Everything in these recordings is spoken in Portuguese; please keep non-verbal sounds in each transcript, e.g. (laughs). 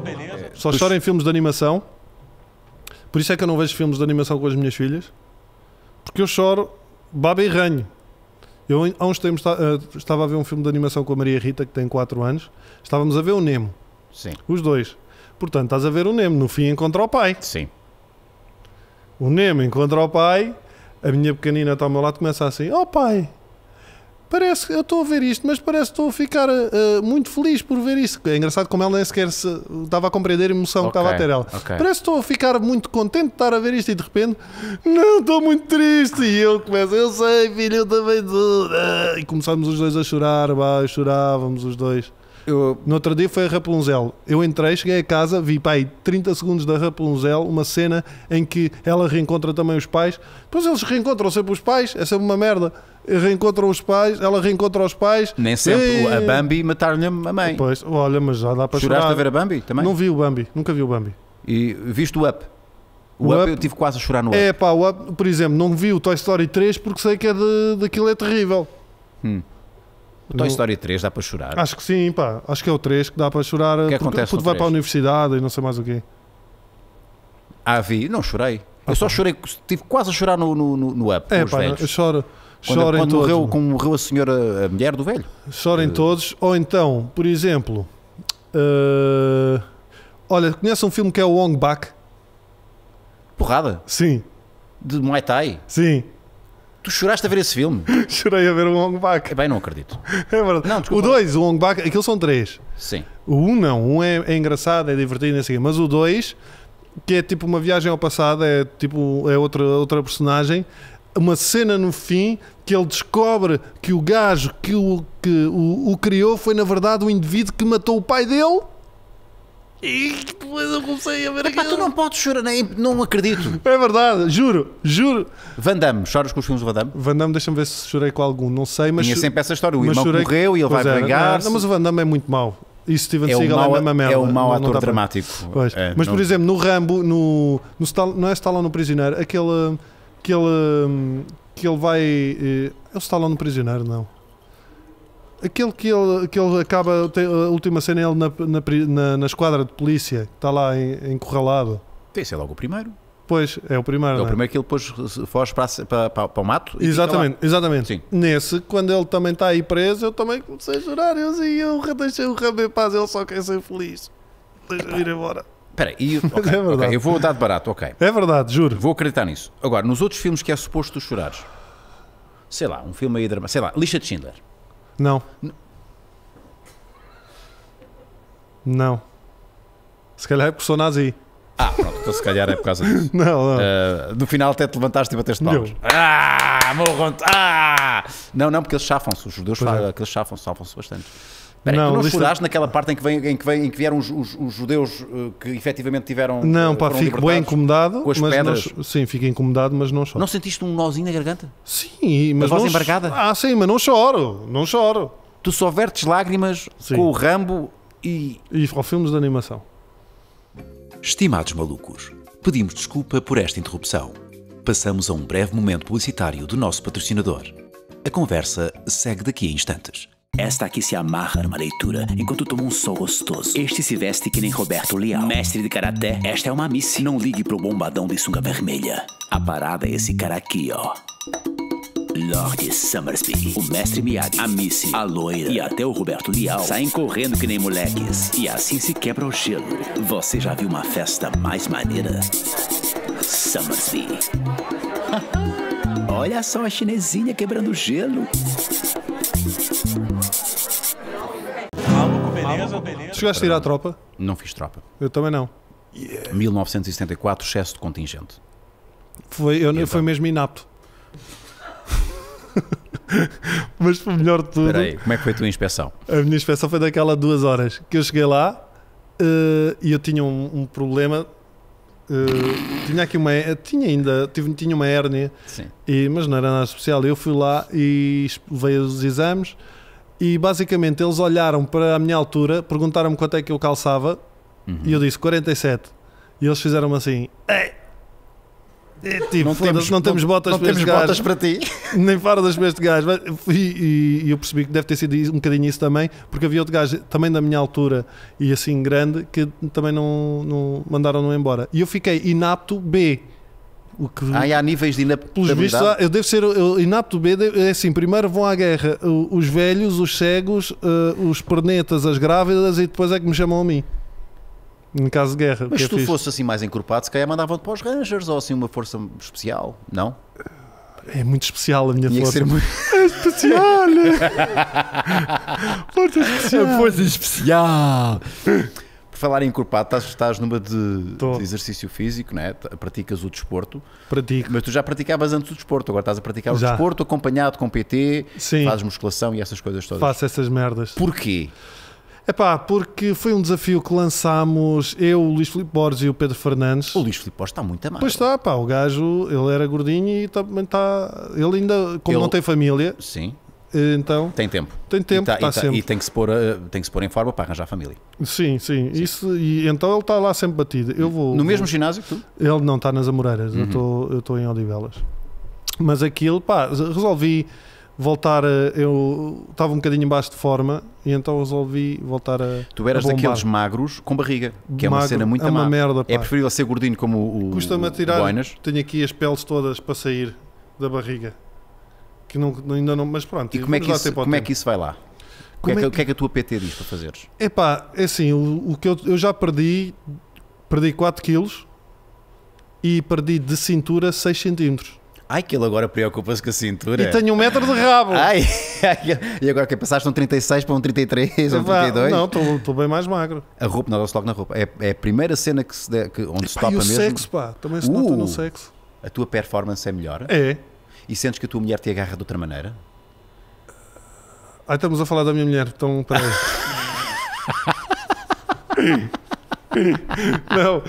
beleza. É, só choro em filmes de animação. Por isso é que eu não vejo filmes de animação com as minhas filhas. Porque eu choro baba e ranho. Eu há uns tempos eh, estava a ver um filme de animação com a Maria Rita, que tem 4 anos. Estávamos a ver o Nemo. Sim. Os dois. Portanto, estás a ver o Nemo. No fim encontra o pai. Sim. O Nemo encontra o pai. A minha pequenina está ao meu lado começa assim: Oh pai, parece que eu estou a ver isto, mas parece que estou a ficar uh, muito feliz por ver isso. É engraçado como ela nem sequer se, estava a compreender a emoção okay, que estava a ter ela. Okay. Parece que estou a ficar muito contente de estar a ver isto e de repente, não, estou muito triste. E eu começo, eu sei, filho, eu também estou. Ah, e começámos os dois a chorar, bah, chorávamos os dois eu, no outro dia foi a Rapunzel. Eu entrei, cheguei a casa, vi pai 30 segundos da Rapunzel, uma cena em que ela reencontra também os pais. Depois eles reencontram sempre os pais, é sempre uma merda. Reencontram os pais, ela reencontra os pais. Nem sempre e... a Bambi matar-lhe a mãe. Pois, olha, mas já dá para chorar. Choraste a ver a Bambi também? Não vi o Bambi, nunca vi o Bambi. E viste o Up? O, o up, up, eu tive quase a chorar no Up. É pá, o Up, por exemplo, não vi o Toy Story 3 porque sei que é de, daquilo é terrível. Hum. O Toy Story 3 dá para chorar. Acho que sim, pá. Acho que é o 3 que dá para chorar. O que é porque acontece no vai para a universidade e não sei mais o quê. Ah, vi. Não chorei. Ah, eu só ah, pá. chorei, tive quase a chorar no, no, no, no Up. É, pá, velhos. eu choro. Quando, quando morreu, como morreu a senhora, a mulher do velho. Chorem uh, eh, todos. Ou então, por exemplo, uh, olha, conhece um filme que é o Wong Bak? Porrada? Sim. De Muay Thai? Sim. Tu choraste a ver esse filme? (laughs) Chorei a ver o Long Back. Bem, não acredito. É verdade. Não, o 2, o Long Back, aquilo são três. Sim. O 1 um, não, o um 1 é, é, engraçado, é divertido, assim, mas o 2, que é tipo uma viagem ao passado, é tipo é outra, outra personagem, uma cena no fim que ele descobre que o gajo que o, que o, o criou foi na verdade o indivíduo que matou o pai dele e depois eu comecei a ver Epá, aquilo. Tu não podes chorar, nem, não acredito. É verdade, juro, juro. Van Damme, choras com os filmes do Van Damme? Van Damme, deixa-me ver se chorei com algum, não sei, mas. Tinha sempre essa história, o irmão chorei... morreu e ele pois vai vingar. Não, mas o Van Damme é muito mau. E Steven é Seagal é mau, é mesma É um mau ator dramático. É, mas, não... por exemplo, no Rambo, no, no Stal... não é Stallone no Prisioneiro, aquele. aquele que ele vai. Eh, é o Stallone no Prisioneiro, não aquele que ele, que ele acaba, tem, a última cena é ele na, na, na, na esquadra de polícia, está lá encurralado. tem é logo o primeiro. Pois, é o primeiro. É o é? primeiro é? que ele depois foge para, para, para, para o mato. exatamente, exatamente. Sim. Nesse, quando ele também está aí preso, eu também comecei a chorar. Eu assim, eu deixei o rabo em paz, ele só quer ser feliz. Deixa ir embora. Espera, e, (laughs) okay, é verdade. Okay, eu vou dar de barato, ok. É verdade, juro. Vou acreditar nisso. Agora, nos outros filmes que é suposto tu chorares, sei lá, um filme aí, sei lá, Lixa de Schindler. Não. não. Se calhar é porque sou nazi. Ah, pronto, então se calhar é por causa disso. (laughs) não, não. Uh, eh, no final até te levantaste e bateste palmas. Ah, morram Ah! Não, não, porque eles chafam-se, os judeus é. chafam-se, chafam-se bastante. Peraí, não, tu não choraste naquela parte em que, vem, em que, vem, em que vieram os, os, os judeus eh, que efetivamente tiveram. Eh, não, pá, fico bem incomodado. Com as mas pedras. Não, sim, fico incomodado, mas não choro. Não sentiste um nozinho na garganta? Sim, mas. A voz não, embargada? Ah, sim, mas não choro, não choro. Tu só vertes lágrimas sim. com o Rambo e. E com filmes de animação. Estimados malucos, pedimos desculpa por esta interrupção. Passamos a um breve momento publicitário do nosso patrocinador. A conversa segue daqui a instantes. Esta aqui se amarra numa leitura, enquanto toma um sol gostoso. Este se veste que nem Roberto Leal. Mestre de karaté, esta é uma missa. Não ligue pro bombadão de sunga vermelha. A parada é esse cara aqui, ó. Lord Summersby, o mestre Miyagi, a Missy, a loira e até o Roberto Leal saem correndo que nem moleques. E assim se quebra o gelo. Você já viu uma festa mais maneira? Summersby. (laughs) Olha só a chinesinha quebrando gelo. chegaste a ir à tropa? Não fiz tropa. Eu também não. Yeah. 1974, excesso de contingente. Foi, eu, então, foi mesmo inapto. (laughs) Mas foi melhor de tudo. Peraí, como é que foi a tua inspeção? A minha inspeção foi daquela duas horas que eu cheguei lá uh, e eu tinha um, um problema. Uh, tinha aqui uma tinha ainda tive, tinha uma hérnia mas não era nada especial eu fui lá e levei os exames e basicamente eles olharam para a minha altura, perguntaram-me quanto é que eu calçava uhum. e eu disse 47. E eles fizeram-me assim: Ei! É, tipo, não, temos, não temos botas não, para temos botas para ti. (laughs) Nem fardas para este gajo. E, e, e, eu percebi que deve ter sido um bocadinho isso também, porque havia outro gajo também da minha altura e assim grande que também não, não mandaram-no embora. E eu fiquei inapto B. O que... Ah, e há níveis de inaptabilidade. eu devo ser eu, inapto B, é assim, primeiro vão à guerra os velhos, os cegos, eh, os pernetas, as grávidas e depois é que me chamam a mim. Em caso de guerra. Mas é se tu fixe. fosse assim mais encorpado, se calhar mandavam-te para os Rangers ou assim uma força especial, não? É muito especial a minha Tinha força. Ser muito... (laughs) É especial! (laughs) força especial! Força especial! falar em encorpado, estás, estás numa de, de, exercício físico, né? praticas o desporto. Pratico. Mas tu já praticavas antes o desporto, agora estás a praticar já. o desporto acompanhado com PT, Sim. fazes musculação e essas coisas todas. Faço essas merdas. Porquê? Epá, porque foi um desafio que lançámos eu, o Luís Filipe Borges e o Pedro Fernandes. O Luís Filipe Borges está muito amado. Pois está, pá, o gajo, ele era gordinho e também está. Ele ainda, como ele, não tem família, sim. Eh, então, tem tempo. Tem tempo, tá, e, tá, tá e, tá, e tem, que se pôr, eh, tem que se pôr em forma para arranjar família. Sim, sim. sim. Isso, e, então ele está lá sempre batido. Eu vou, no mesmo vou, ginásio que tu? Ele não está nas Amoreiras, uhum. eu estou em Odivelas. Mas aquilo, pá, resolvi voltar a, Eu estava um bocadinho embaixo de forma e então resolvi voltar a. Tu eras a daqueles magros com barriga, que Magro, é uma cena muito é uma má. merda. Pá. É preferível ser gordinho como o. Custa-me tirar. Tenho aqui as peles todas para sair da barriga que não, ainda não. Mas pronto, e como, é que, isso, como é que isso vai lá? O que, é, é que, o que, é que, a tua PT diz para fazeres? pá, é assim, o, o que eu, eu, já perdi, perdi 4 quilos e perdi de cintura 6 centímetros. Ai, que ele agora preocupa-se com a cintura. E tenho um metro de rabo. Ai, (laughs) ai e agora que passaste um 36 para um 33 ou um 32? Não, estou bem mais magro. A roupa, não, dá-se logo na roupa. É, é, a primeira cena que se de, que, onde Epá, se topa mesmo. E o mesmo. sexo, pá, também se uh, nota no uh! sexo. A tua performance é melhor? É, e sentes que a tua mulher te agarra de outra maneira? Ah, estamos a falar da minha mulher, então peraí. não,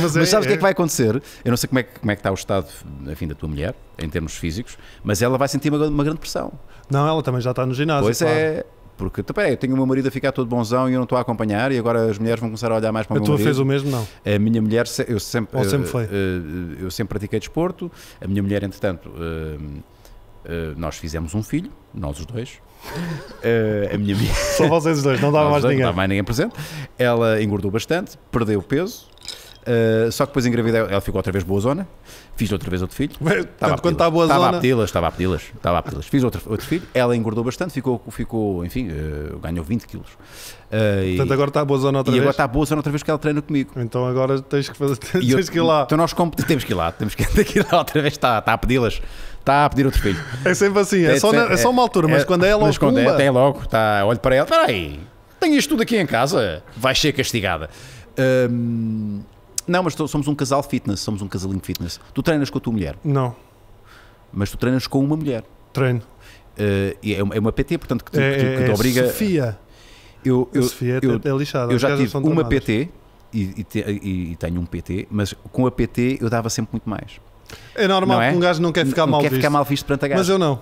mas, é, mas sabes o é... que é que vai acontecer? Eu não sei como é, que, como é que está o estado enfim, da tua mulher, em termos físicos, mas ela vai sentir uma, uma grande pressão. Não, ela também já está no ginásio. Pois é. claro. é. Porque, tá, peraí, eu tenho o meu marido a ficar todo bonzão e eu não estou a acompanhar e agora as mulheres vão começar a olhar mais para a o meu marido. A tua fez o mesmo, não? A minha mulher, eu sempre... Ou sempre foi? Eh, eh, eu, sempre pratiquei desporto, a minha mulher, entretanto, eh, nós fizemos um filho, nós os dois. (laughs) a minha mulher... Só vocês os dois, não dava mais ninguém. Não dava mais ninguém presente. Ela engordou bastante, perdeu peso, ah, só que depois engravidei, ela ficou outra vez boa zona, fiz outra vez outro filho. Mas, estava quando está boa estava zona. A estava a pedi-las, estava a pedi-las. Fiz outro, outro filho, ela engordou bastante, ficou, ficou enfim, uh, ganhou 20 quilos. Uh, Portanto, e, agora está boa zona outra e vez. E agora está boa zona outra vez que ela treina comigo. Então agora tens que fazer, (laughs) tens, eu, que ir lá. Então nós temos que ir lá, temos que, (laughs) ir lá outra vez, está, está a pedi-las. Está a pedir outro filho. É sempre assim, é, é, só, é, na, é só, uma altura, mas é, quando é, é logo. Mas quando é, tem logo, está, olho para ela, espera aí, tenho isto tudo aqui em casa, vai ser castigada. Não, mas somos um casal fitness, somos um casalinho fitness. Tu treinas com a tua mulher? Não. Mas tu treinas com uma mulher? Treino. Uh, e é, uma é PT, portanto, que te, é, que te, que te é, é obriga. Sofia. Eu, eu, Sofia é eu, é lixada. Eu já tive uma tramadas. PT e, e, te, e, e, tenho um PT, mas com a PT eu dava sempre muito mais. É normal é? que um gajo não quer ficar não mal quer visto. ficar mal visto perante a gajo. Mas eu não.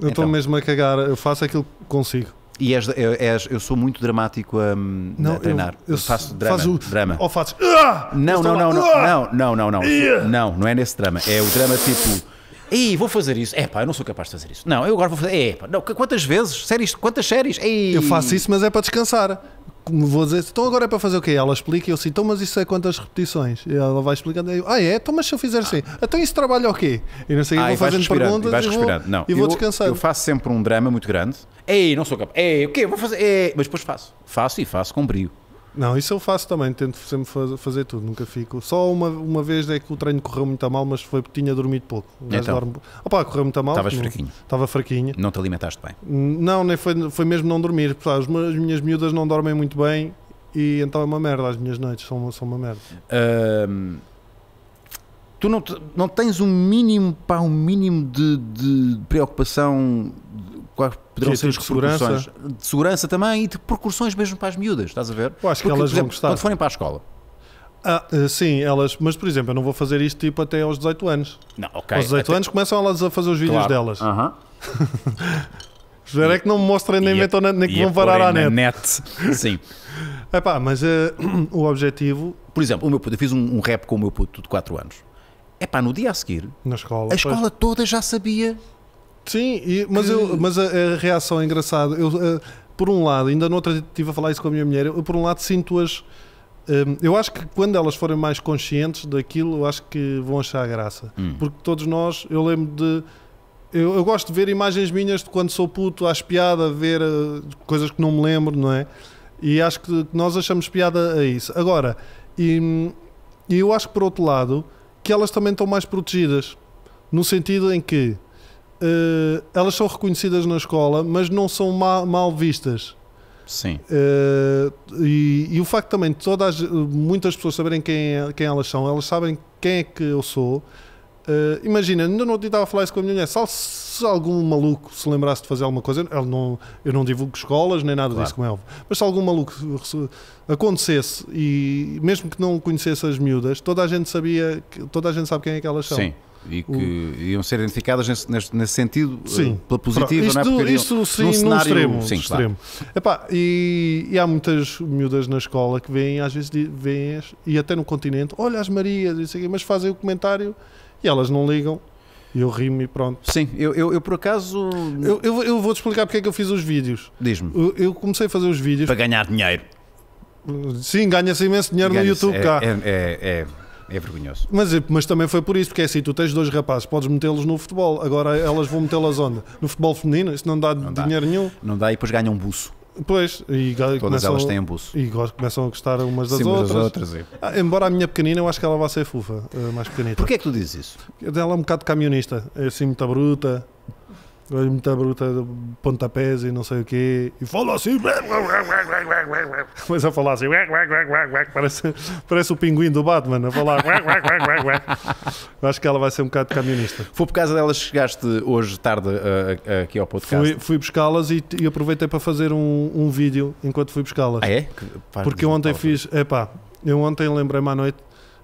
Eu estou então. mesmo a cagar, eu faço aquilo que consigo. E és, és, eu sou muito dramático a, hum, não, a treinar. Eu, eu faço drama. Faz o, drama. Ou fazes. Ah! Ah! Não, não, não, não, não, não, não, não, não, é nesse drama. É o drama tipo. Ei, vou fazer isso. É pá, eu não sou capaz de fazer isso. Não, eu agora vou fazer. É pá, não, quantas vezes? Séries? Quantas séries? Ei. Eu faço isso, mas é para descansar como vou dizer, então agora é para fazer o quê? Ela explica e eu assim, então mas isso é quantas repetições? E ela vai explicando, eu, ah é? Então mas se eu fizer assim, ah. então isso trabalha o quê? E não sei, ah, vou fazendo perguntas e, vais e vou, não, e vou eu, descansando. Eu faço sempre um drama muito grande, ei, não sou capaz, ei, o quê? Vou fazer, ei, mas depois faço, faço e faço, com brio. Não, isso eu faço também, tento sempre fazer tudo, nunca fico. Só uma, uma vez é que o treino correu muito a mal, mas foi porque tinha dormido pouco. Então, dorme... Opa, correu muito a mal. Estavas fraquinho. Estava fraquinho. Não te alimentaste bem? Não, nem foi, foi mesmo não dormir. As minhas miúdas não dormem muito bem e então é uma merda, as minhas noites são, são uma merda. tu não, não tens um mínimo, pá, um mínimo de, de preocupação quais poderão ser as tipo De segurança. de segurança também e de percussões mesmo para as miúdas, estás a ver? Eu acho Porque, que elas exemplo, vão gostar. Quando forem para a escola. Ah, eh, sim, elas, mas por exemplo, eu não vou fazer isto tipo até aos 18 anos. Não, ok. Aos 18 até... anos começam elas a fazer os vídeos claro. delas. Aham. Uh -huh. é que não me mostrem nem, ia, nem que vão parar à net. net. Sim. (laughs) pá, mas uh, (clears throat) o objetivo. Por exemplo, o meu puto, eu fiz um, um rap com o meu puto de 4 anos. É pá, no dia a seguir, na escola, a pois. escola toda já sabia Sim, e, mas, que... eu, mas a, a, reação é engraçada. Eu, uh, por um lado, ainda noutra estive a falar isso com a minha mulher, eu, por um lado sinto-as. Um, eh, eu acho que quando elas forem mais conscientes daquilo, eu acho que vão achar graça. Hum. Porque todos nós, eu lembro de. Eu, eu, gosto de ver imagens minhas de quando sou puto, às piada, ver uh, coisas que não me lembro, não é? E acho que nós achamos piada a isso. Agora, e, e eu acho que por outro lado, que elas também estão mais protegidas. No sentido em que uh, elas são reconhecidas na escola, mas não são ma mal vistas. Sim. Uh, e, e, o facto também de todas, muitas pessoas saberem quem, é, quem elas são, elas sabem quem é que eu sou. Uh, imagina, ainda não estava a falar isso com a minha mulher. Se, se, algum maluco se lembrasse de fazer alguma coisa, eu não, eu não divulgo escolas nem nada claro. disso, como é Mas se algum maluco acontecesse e mesmo que não conhecesse as miúdas, toda a gente sabia, toda a gente sabe quem é que elas são. Sim e que o... iam ser identificadas nesse, nesse sentido eh, sim. pela positiva, isto, não é? Porque isto sim, num cenário, extremo. Sim, extremo. Claro. Epá, e, e, há muitas miúdas na escola que vêm, às vezes vêm, e até no continente, olha as Marias, isso aqui, mas fazem o comentário e elas não ligam. E eu rimo e pronto. Sim, eu, eu, eu por acaso. Eu, eu, eu vou-te explicar porque é que eu fiz os vídeos. Diz-me. Eu, eu comecei a fazer os vídeos. Para ganhar dinheiro. Sim, ganha-se imenso dinheiro ganha no YouTube é, cá. É, é, é, é vergonhoso. Mas, mas também foi por isso, porque é assim, tu tens dois rapazes, podes metê-los no futebol, agora elas vão metê-las onde? No futebol feminino? Isso não dá não dinheiro dá. nenhum. Não dá e depois ganham um buço. Pois, e Todas elas têm um buço. E começam a gostar umas das Sim, outras. Das outras ah, embora a minha pequenina, eu acho que ela vai ser fufa, eh, mais pequenita. Porquê é que tu dizes isso? Ela é um bocado camionista, é assim, muito bruta olho muita bruta, pontapés e não sei o quê, e fala assim, (laughs) começa a falar assim, parece, parece o pinguim do Batman a falar. acho que ela vai ser um bocado camionista. Foi por causa delas que chegaste hoje tarde eh, eh, aqui ao podcast? Fui, fui buscá-las e, e, aproveitei para fazer um, um vídeo enquanto fui buscá-las. Ah, é? Porque ontem fiz, epá, eu ontem lembrei-me à noite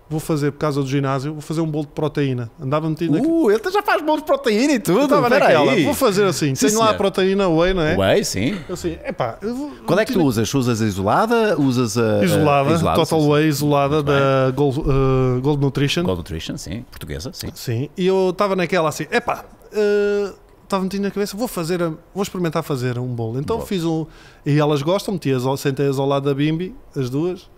vou fazer, por causa do ginásio, vou fazer um bolo de proteína. Andava metido aqui. Uh, ele já faz bolo de proteína e tudo. estava naquela. Vou fazer assim. Sim, tenho senhor. lá a proteína whey, não é? Whey, sim. Assim, epá, vou, Qual é que tu usas? Usas a isolada? Usas a. Isolada, isolada Total sim. Whey isolada Muito da Gold, uh, Gold, Nutrition. Gold Nutrition, sim. Portuguesa, sim. Sim. E eu estava naquela assim, epá. Uh, estava metido na cabeça, vou fazer, vou experimentar fazer um bolo. Então Boa. fiz um. E elas gostam, meti as, sentei-as ao lado da Bimbi, as duas,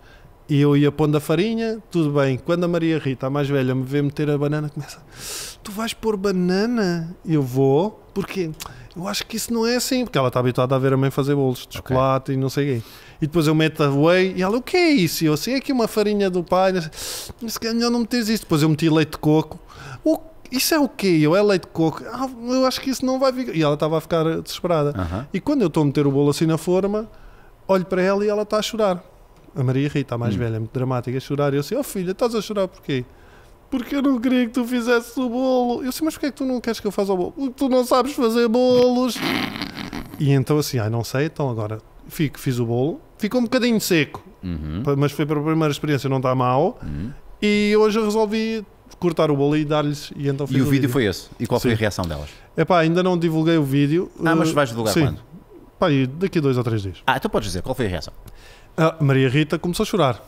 e eu ia pondo a farinha, tudo bem. Quando a Maria Rita, a mais velha, me vê meter a banana, começa: Tu vais pôr banana? Eu vou, porque eu acho que isso não é assim, porque ela está habituada a ver a mãe fazer bolos de okay. chocolate e não sei o quê. E depois eu meto a whey e ela: O que é isso? E eu assim: É aqui uma farinha do pai, mas se calhar é melhor não meteres isso. Depois eu meti leite de coco. O isso é o quê? Eu é leite de coco. Ah, eu acho que isso não vai vir E ela estava a ficar desesperada. Uh -huh. E quando eu estou a meter o bolo assim na forma, olho para ela e ela está a chorar a Maria Rita, a mais hum. velha, muito dramática, a chorar. E eu disse: assim, Oh filha, estás a chorar porquê? Porque eu não queria que tu fizesse o bolo. Eu disse: assim, Mas porquê é que tu não queres que eu faça o bolo? Porque tu não sabes fazer bolos. E então assim, ai, ah, não sei, então agora fico, fiz o bolo, ficou um bocadinho seco, uhum. mas foi para a primeira experiência, não está mal. Uhum. E hoje eu resolvi cortar o bolo e dar-lhes. E, então e o, o vídeo, vídeo, foi esse? E qual Sim. foi a reação delas? É pá, ainda não divulguei o vídeo. Ah, mas vais divulgar Sim. quando? Pá, daqui a dois ou três dias. Ah, então podes dizer, qual foi a reação? Ah, Maria Rita começou a chorar.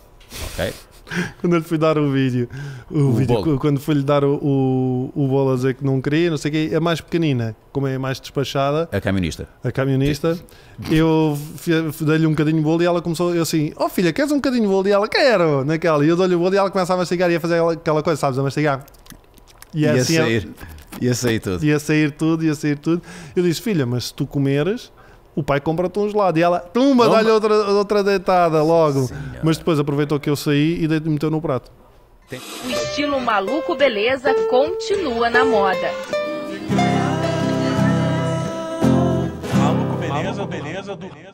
Ok. (laughs) quando eu lhe fui dar o vídeo, o, o vídeo quando fui lhe dar o, o, o bolo a dizer que não queria, não sei o que, a é mais pequenina, como é a mais despachada, a camionista, a camionista, eu dei-lhe um bocadinho de bolo e ela começou, eu assim, oh filha, queres um bocadinho de bolo? E ela, quero, naquela, e eu dou-lhe o bolo e ela começa a mastigar e a fazer aquela coisa, sabes, a mastigar. E, ia assim, sair, ela, ia sair tudo. Ia sair tudo, ia sair tudo. Eu disse, filha, mas se tu comeres o pai compra-te um gelado. E ela, tumba, dá-lhe outra, outra deitada logo. Senhora. Mas depois aproveitou que eu saí e meteu no prato. O estilo maluco beleza continua na moda. Maluco beleza, beleza, beleza.